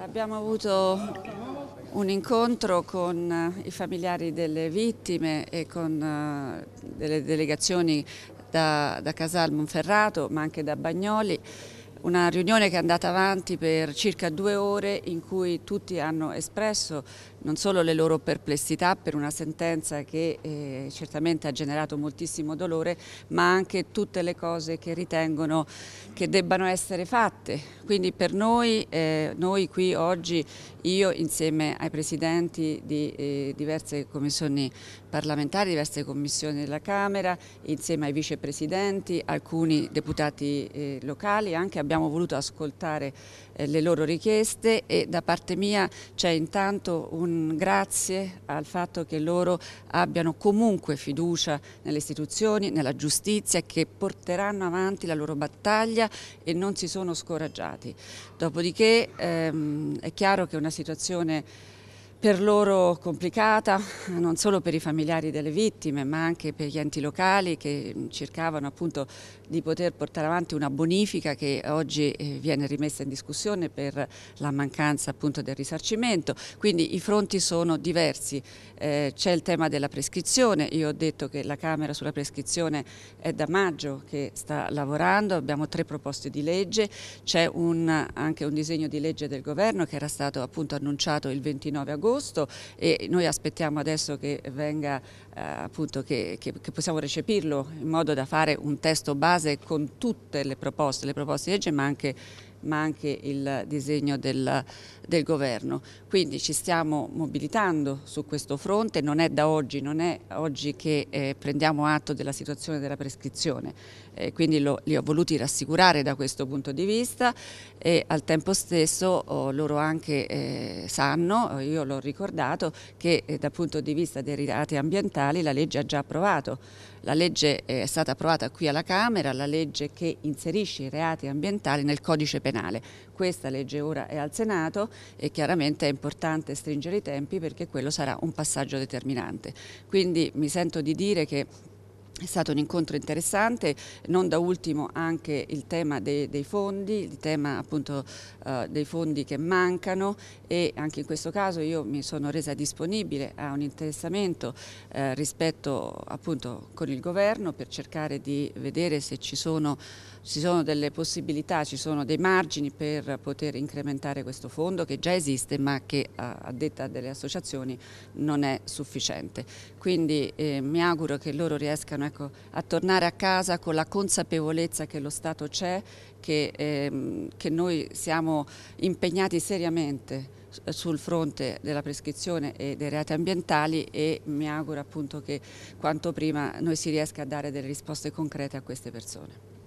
Abbiamo avuto un incontro con eh, i familiari delle vittime e con eh, delle delegazioni da, da Casal Monferrato ma anche da Bagnoli una riunione che è andata avanti per circa due ore in cui tutti hanno espresso non solo le loro perplessità per una sentenza che eh, certamente ha generato moltissimo dolore, ma anche tutte le cose che ritengono che debbano essere fatte. Quindi per noi, eh, noi qui oggi, io insieme ai presidenti di eh, diverse commissioni parlamentari, diverse commissioni della Camera, insieme ai vicepresidenti, alcuni deputati eh, locali, anche a abbiamo voluto ascoltare eh, le loro richieste e da parte mia c'è intanto un grazie al fatto che loro abbiano comunque fiducia nelle istituzioni, nella giustizia e che porteranno avanti la loro battaglia e non si sono scoraggiati. Dopodiché ehm, è chiaro che una situazione per loro complicata, non solo per i familiari delle vittime, ma anche per gli enti locali che cercavano appunto di poter portare avanti una bonifica che oggi eh, viene rimessa in discussione per la mancanza appunto del risarcimento. Quindi i fronti sono diversi. Eh, C'è il tema della prescrizione, io ho detto che la Camera sulla prescrizione è da maggio che sta lavorando, abbiamo tre proposte di legge, c'è anche un disegno di legge del governo che era stato appunto annunciato il 29 agosto agosto e noi aspettiamo adesso che venga eh, appunto che, che, che, possiamo recepirlo in modo da fare un testo base con tutte le proposte, le proposte di legge ma anche ma anche il disegno del, del, governo. Quindi ci stiamo mobilitando su questo fronte, non è da oggi, non è oggi che eh, prendiamo atto della situazione della prescrizione, eh, quindi lo, li ho voluti rassicurare da questo punto di vista e al tempo stesso oh, loro anche eh, sanno, eh, io l'ho ricordato, che eh, dal punto di vista dei reati ambientali la legge ha già approvato. La legge eh, è stata approvata qui alla Camera, la legge che inserisce i reati ambientali nel codice penale penale. Questa legge ora è al Senato e chiaramente è importante stringere i tempi perché quello sarà un passaggio determinante. Quindi mi sento di dire che è stato un incontro interessante, non da ultimo anche il tema dei, dei fondi, il tema appunto eh, dei fondi che mancano e anche in questo caso io mi sono resa disponibile a un interessamento eh, rispetto appunto con il governo per cercare di vedere se ci sono, ci sono delle possibilità, ci sono dei margini per poter incrementare questo fondo che già esiste ma che eh, a detta delle associazioni non è sufficiente. Quindi eh, mi auguro che loro riescano Monaco, ecco, a tornare a casa con la consapevolezza che lo Stato c'è, che, ehm, che noi siamo impegnati seriamente sul fronte della prescrizione e dei reati ambientali e mi auguro appunto che quanto prima noi si riesca a dare delle risposte concrete a queste persone.